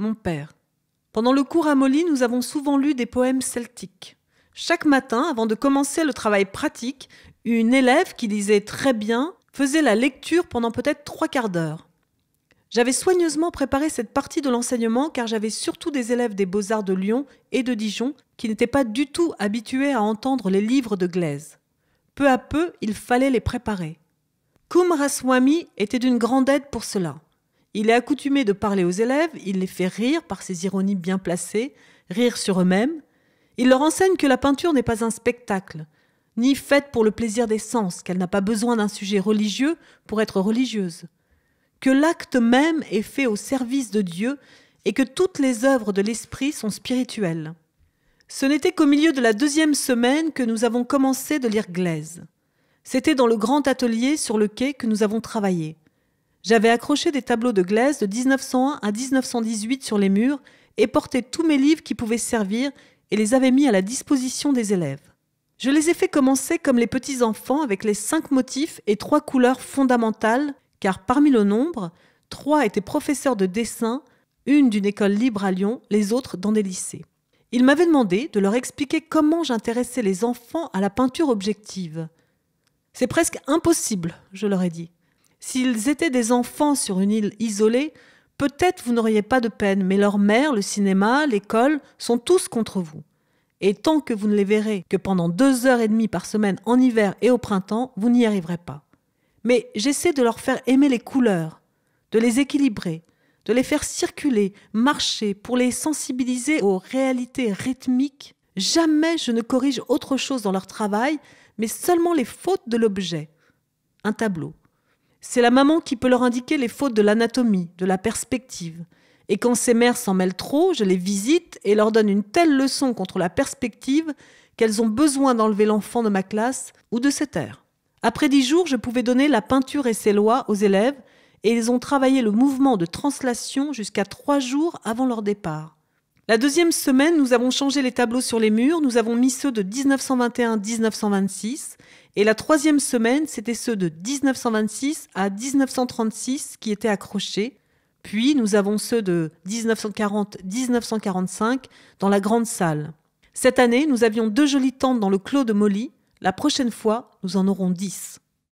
Mon père. Pendant le cours à Molly, nous avons souvent lu des poèmes celtiques. Chaque matin, avant de commencer le travail pratique, une élève qui lisait très bien faisait la lecture pendant peut-être trois quarts d'heure. J'avais soigneusement préparé cette partie de l'enseignement car j'avais surtout des élèves des beaux-arts de Lyon et de Dijon qui n'étaient pas du tout habitués à entendre les livres de Glaise. Peu à peu, il fallait les préparer. Kum était d'une grande aide pour cela. Il est accoutumé de parler aux élèves, il les fait rire par ses ironies bien placées, rire sur eux-mêmes. Il leur enseigne que la peinture n'est pas un spectacle, ni faite pour le plaisir des sens, qu'elle n'a pas besoin d'un sujet religieux pour être religieuse, que l'acte même est fait au service de Dieu et que toutes les œuvres de l'esprit sont spirituelles. Ce n'était qu'au milieu de la deuxième semaine que nous avons commencé de lire Glaise. C'était dans le grand atelier sur le quai que nous avons travaillé. J'avais accroché des tableaux de glaise de 1901 à 1918 sur les murs et porté tous mes livres qui pouvaient servir et les avais mis à la disposition des élèves. Je les ai fait commencer comme les petits enfants avec les cinq motifs et trois couleurs fondamentales, car parmi le nombre, trois étaient professeurs de dessin, une d'une école libre à Lyon, les autres dans des lycées. Ils m'avaient demandé de leur expliquer comment j'intéressais les enfants à la peinture objective. C'est presque impossible, je leur ai dit. S'ils étaient des enfants sur une île isolée, peut-être vous n'auriez pas de peine, mais leur mère, le cinéma, l'école sont tous contre vous. Et tant que vous ne les verrez que pendant deux heures et demie par semaine en hiver et au printemps, vous n'y arriverez pas. Mais j'essaie de leur faire aimer les couleurs, de les équilibrer, de les faire circuler, marcher, pour les sensibiliser aux réalités rythmiques. Jamais je ne corrige autre chose dans leur travail, mais seulement les fautes de l'objet. Un tableau, c'est la maman qui peut leur indiquer les fautes de l'anatomie, de la perspective. Et quand ces mères s'en mêlent trop, je les visite et leur donne une telle leçon contre la perspective qu'elles ont besoin d'enlever l'enfant de ma classe ou de ses air. Après dix jours, je pouvais donner la peinture et ses lois aux élèves et ils ont travaillé le mouvement de translation jusqu'à trois jours avant leur départ. La deuxième semaine, nous avons changé les tableaux sur les murs, nous avons mis ceux de 1921-1926 et la troisième semaine, c'était ceux de 1926 à 1936 qui étaient accrochés. Puis nous avons ceux de 1940-1945 dans la grande salle. Cette année, nous avions deux jolies tentes dans le clos de Molly. La prochaine fois, nous en aurons dix.